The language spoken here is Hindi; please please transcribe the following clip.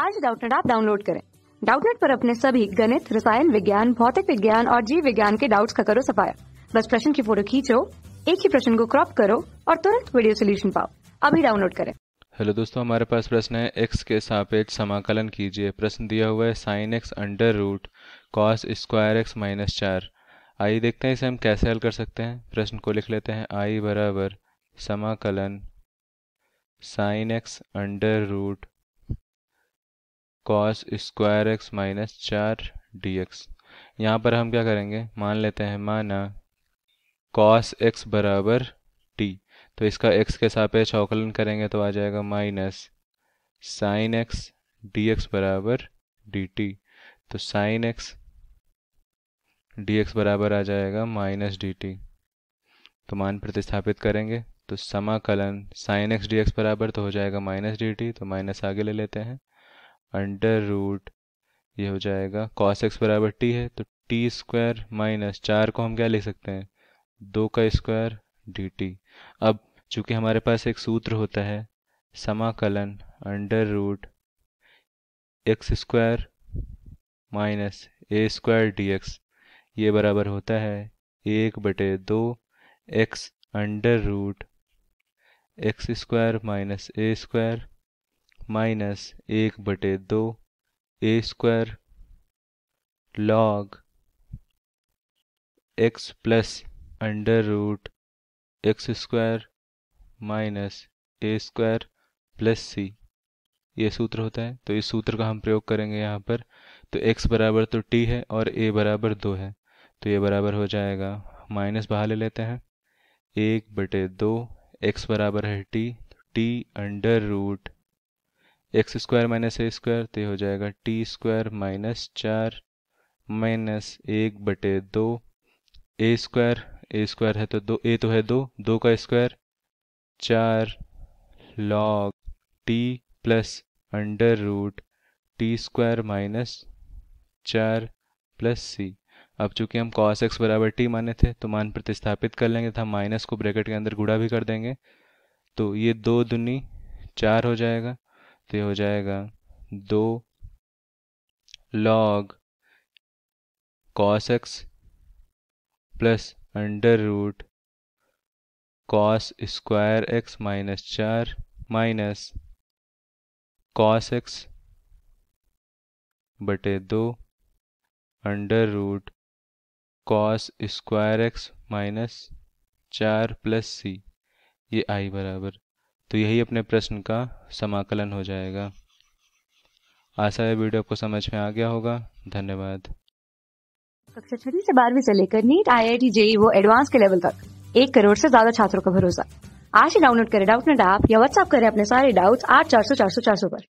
आज डाउटनेट आप डाउनलोड करें डाउटनेट पर अपने सभी गणित रसायन विज्ञान भौतिक विज्ञान और जीव विज्ञान के डाउट्स का करो सफाया बस प्रश्न की फोटो खींचो एक ही प्रश्न को क्रॉप करो और तुरंत वीडियो सोल्यूशन पाओ अभी डाउनलोड करें हेलो दोस्तों हमारे पास प्रश्न है एक्स के सापेक्ष समाकलन कीजिए प्रश्न दिया हुआ है sine x under root cos square x minus चार आई देखते हैं इसे हम कैसे हल कर सकते हैं प्रश्न को लिख लेते हैं आई बराबर समाकलन sine x under root cos square x minus चार डी एक्स यहाँ पर हम क्या करेंगे मान लेते हैं माना कॉस एक्स बराबर टी तो इसका एक्स के सापेक्ष अवकलन करेंगे तो आ जाएगा minus sine x d x बराबर डी टी तो साइन एक्स डी एक्स बराबर आ जाएगा माइनस डी टी तो मान प्रतिस्थापित करेंगे तो समाकलन साइन एक्स डी एक्स बराबर तो हो जाएगा माइनस डी टी तो माइनस आगे ले लेते हैं अंडर रूट ये हो जाएगा कॉस एक्स बराबर टी है तो टी स्क्वायर माइनस चार को हम क्या लिख सकते हैं दो का स्क्वायर डी टी अब चूंकि हमारे पास एक सूत्र होता है समाकलन under root x square minus a square d x ये बराबर होता है एक बटे दो x under root x square minus a square minus एक बटे दो a square log x plus under root x square minus a square plus c ये सूत्र होता है तो इस सूत्र का हम प्रयोग करेंगे यहाँ पर तो x बराबर तो t है और a बराबर दो है तो ये बराबर हो जाएगा माइनस बाहर ले लेते हैं एक बटे दो एक्स बराबर है t t under root x square minus a square तो ये हो जाएगा टी स्क्वायर माइनस चार माइनस एक बटे दो ए स्क्वायर ए स्क्वायर है तो दो ए तो है दो दो का स्क्वायर चार log t plus under root t square minus चार प्लस सी अब चूंकि हम कॉस एक्स बराबर टी माने थे तो मान प्रतिस्थापित कर लेंगे तथा माइनस को ब्रैकेट के अंदर गुड़ा भी कर देंगे तो ये दो दुनी चार हो जाएगा तो हो जाएगा दो log cos x plus under root cos square x minus चार माइनस कॉस एक्स बटे दो under root cos square x minus चार प्लस सी ये आई बराबर तो यही अपने प्रश्न का समाकलन हो जाएगा आशा है वीडियो आपको समझ में आ गया होगा धन्यवाद कक्षा छठी से बारहवीं से लेकर NEET I I T JEE वो एडवांस के लेवल तक एक करोड़ से ज्यादा छात्रों का भरोसा आज ही डाउनलोड करें डाउट नेट ऐप या व्हाट्सअप करें अपने सारे डाउट्स आठ चार सौ चार सौ चार सौ पर